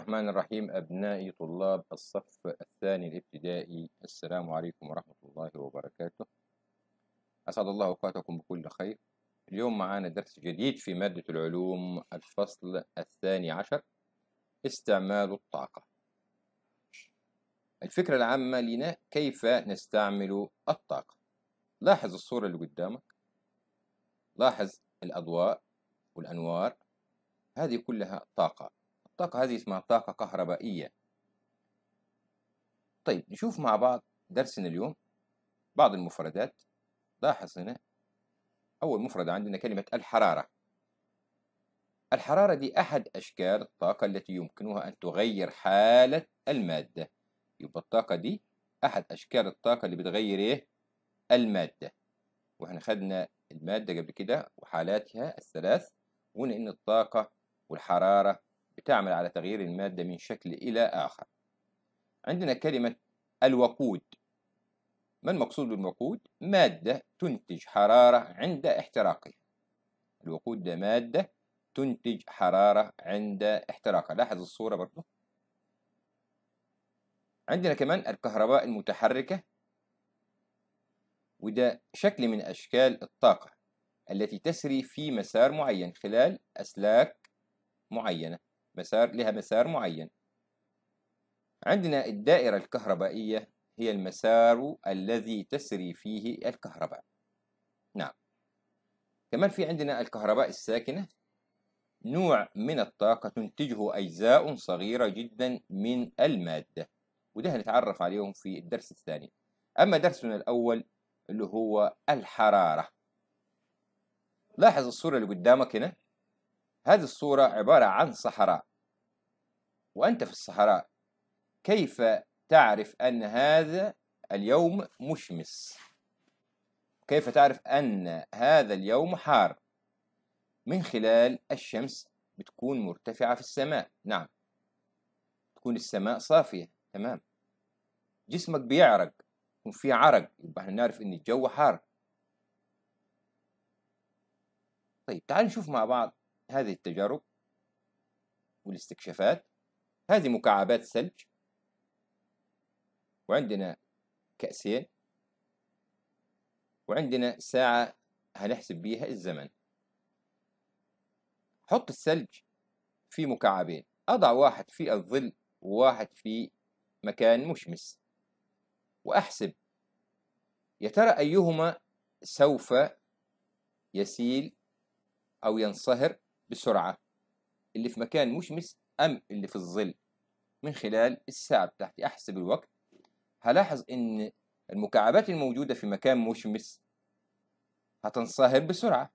الرحمن الرحيم أبنائي طلاب الصف الثاني الابتدائي السلام عليكم ورحمة الله وبركاته أسعد الله أوقاتكم بكل خير اليوم معانا درس جديد في مادة العلوم الفصل الثاني عشر استعمال الطاقة الفكرة العامة لنا كيف نستعمل الطاقة لاحظ الصورة اللي قدامك لاحظ الأضواء والأنوار هذه كلها طاقة الطاقة هذه اسمها طاقة كهربائية طيب نشوف مع بعض درسنا اليوم بعض المفردات لاحظ هنا أول مفردة عندنا كلمة الحرارة الحرارة دي أحد أشكال الطاقة التي يمكنها أن تغير حالة المادة يبقى الطاقة دي أحد أشكال الطاقة اللي بتغير إيه؟ المادة وإحنا خدنا المادة قبل كده وحالاتها الثلاث وقلنا إن الطاقة والحرارة بتعمل على تغيير المادة من شكل إلى آخر عندنا كلمة الوقود ما المقصود بالوقود؟ مادة تنتج حرارة عند احتراقها الوقود ده مادة تنتج حرارة عند احتراقها لاحظ الصورة برضه عندنا كمان الكهرباء المتحركة وده شكل من أشكال الطاقة التي تسري في مسار معين خلال أسلاك معينة مسار لها مسار معين عندنا الدائرة الكهربائية هي المسار الذي تسري فيه الكهرباء نعم كمان في عندنا الكهرباء الساكنة نوع من الطاقة تنتجه أجزاء صغيرة جدا من المادة وده هنتعرف عليهم في الدرس الثاني أما درسنا الأول اللي هو الحرارة لاحظ الصورة اللي قدامك هنا هذه الصورة عبارة عن صحراء وأنت في الصحراء كيف تعرف أن هذا اليوم مشمس كيف تعرف أن هذا اليوم حار من خلال الشمس بتكون مرتفعة في السماء نعم تكون السماء صافية تمام جسمك بيعرق يكون في عرق يبقى احنا نعرف ان الجو حار طيب تعال نشوف مع بعض هذه التجارب والاستكشافات هذه مكعبات ثلج وعندنا كأسين وعندنا ساعة هنحسب بيها الزمن حط الثلج في مكعبين أضع واحد في الظل وواحد في مكان مشمس وأحسب يا ترى أيهما سوف يسيل أو ينصهر بسرعة اللي في مكان مشمس أم اللي في الظل من خلال الساعة بتاعتي أحسب الوقت هلاحظ إن المكعبات الموجودة في مكان مشمس هتنصهر بسرعة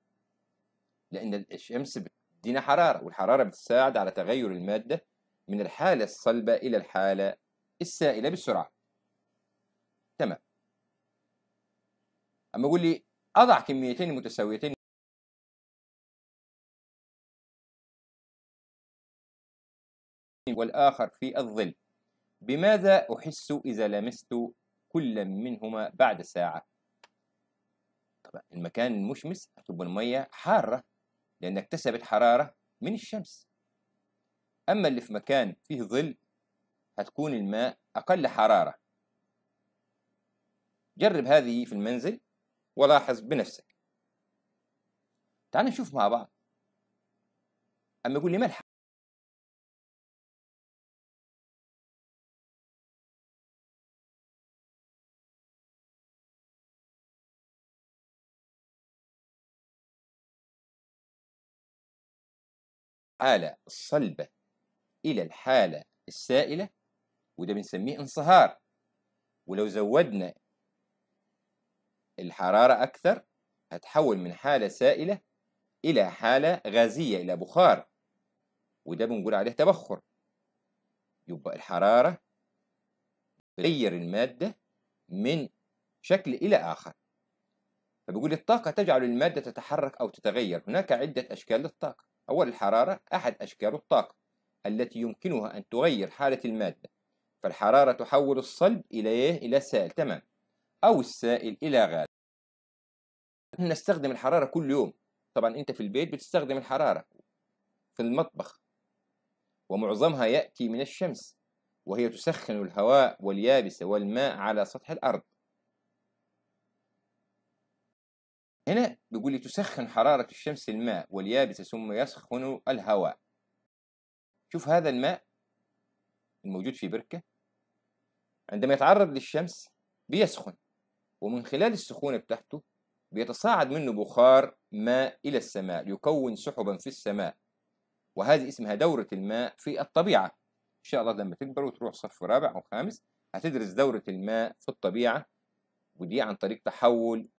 لأن الشمس بتدينا حرارة والحرارة بتساعد على تغير المادة من الحالة الصلبة إلى الحالة السائلة بسرعة تمام أما أقول لي أضع كميتين متساويتين والآخر في الظل بماذا أحس إذا لمست كل منهما بعد ساعة طبعا المكان المشمس هتبقى المية حارة لأن اكتسبت حرارة من الشمس أما اللي في مكان فيه ظل هتكون الماء أقل حرارة جرب هذه في المنزل ولاحظ بنفسك تعال نشوف مع بعض أما يقول لي ملح الحالة الصلبة إلى الحالة السائلة وده بنسميه انصهار ولو زودنا الحرارة أكثر هتحول من حالة سائلة إلى حالة غازية إلى بخار وده بنقول عليه تبخر يبقى الحرارة تغير المادة من شكل إلى آخر فبيقول الطاقة تجعل المادة تتحرك أو تتغير هناك عدة أشكال للطاقة أول الحرارة أحد أشكال الطاقة التي يمكنها أن تغير حالة المادة فالحرارة تحول الصلب إلى إلى سائل تمام أو السائل إلى غاز نحن نستخدم الحرارة كل يوم طبعا أنت في البيت بتستخدم الحرارة في المطبخ ومعظمها يأتي من الشمس وهي تسخن الهواء واليابسة والماء على سطح الأرض هنا بيقول لي تسخن حرارة الشمس الماء واليابسة ثم يسخن الهواء شوف هذا الماء الموجود في بركة عندما يتعرض للشمس بيسخن ومن خلال السخونة بتاعته بيتصاعد منه بخار ماء إلى السماء يكون سحبا في السماء وهذه اسمها دورة الماء في الطبيعة إن شاء الله لما تكبر وتروح صف رابع أو خامس هتدرس دورة الماء في الطبيعة ودي عن طريق تحول